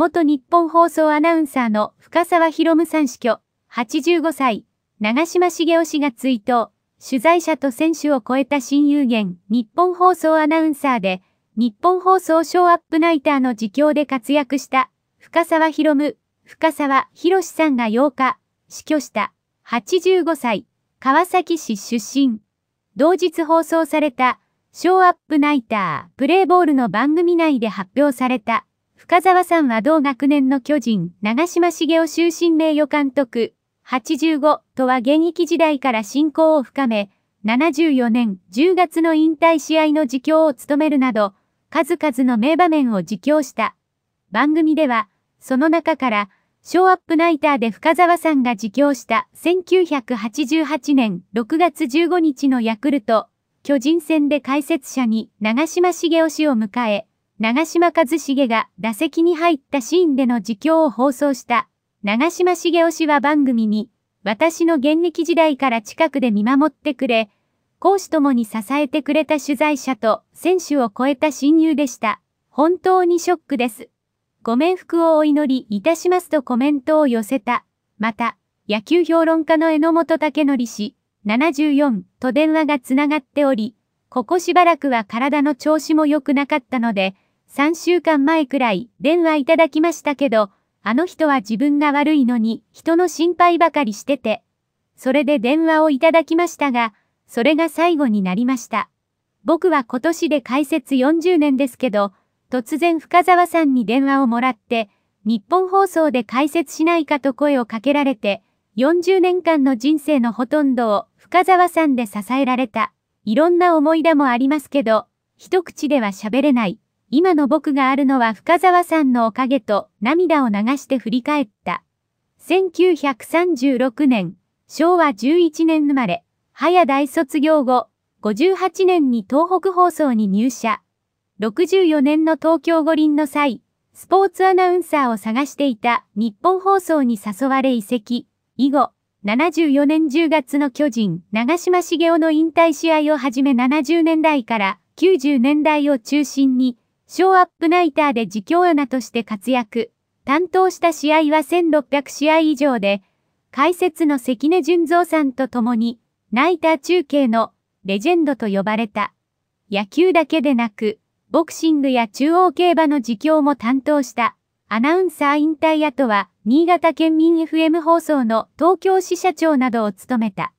元日本放送アナウンサーの深沢博夢さん死去、85歳、長島茂雄氏が追悼、取材者と選手を超えた親友源、日本放送アナウンサーで、日本放送ショーアップナイターの自供で活躍した、深沢博夢、深沢博さんが8日、死去した、85歳、川崎市出身。同日放送された、ショーアップナイター、プレイボールの番組内で発表された。深沢さんは同学年の巨人、長嶋茂雄終身名誉監督、85とは現役時代から親交を深め、74年10月の引退試合の自供を務めるなど、数々の名場面を自供した。番組では、その中から、ショーアップナイターで深沢さんが自供した1988年6月15日のヤクルト、巨人戦で解説者に長嶋茂雄氏を迎え、長嶋一茂が打席に入ったシーンでの自供を放送した、長嶋茂雄氏は番組に、私の現役時代から近くで見守ってくれ、講師ともに支えてくれた取材者と選手を超えた親友でした。本当にショックです。ご冥福をお祈りいたしますとコメントを寄せた。また、野球評論家の榎本武則氏、74と電話がつながっており、ここしばらくは体の調子も良くなかったので、3週間前くらい電話いただきましたけど、あの人は自分が悪いのに人の心配ばかりしてて、それで電話をいただきましたが、それが最後になりました。僕は今年で解説40年ですけど、突然深沢さんに電話をもらって、日本放送で解説しないかと声をかけられて、40年間の人生のほとんどを深沢さんで支えられた。いろんな思い出もありますけど、一口では喋れない。今の僕があるのは深沢さんのおかげと涙を流して振り返った。1936年、昭和11年生まれ、早大卒業後、58年に東北放送に入社。64年の東京五輪の際、スポーツアナウンサーを探していた日本放送に誘われ移籍。以後、74年10月の巨人、長島茂雄の引退試合をはじめ70年代から90年代を中心に、ショーアップナイターで自供穴として活躍、担当した試合は1600試合以上で、解説の関根淳三さんと共に、ナイター中継のレジェンドと呼ばれた。野球だけでなく、ボクシングや中央競馬の自供も担当した。アナウンサー引退後は、新潟県民 FM 放送の東京支社長などを務めた。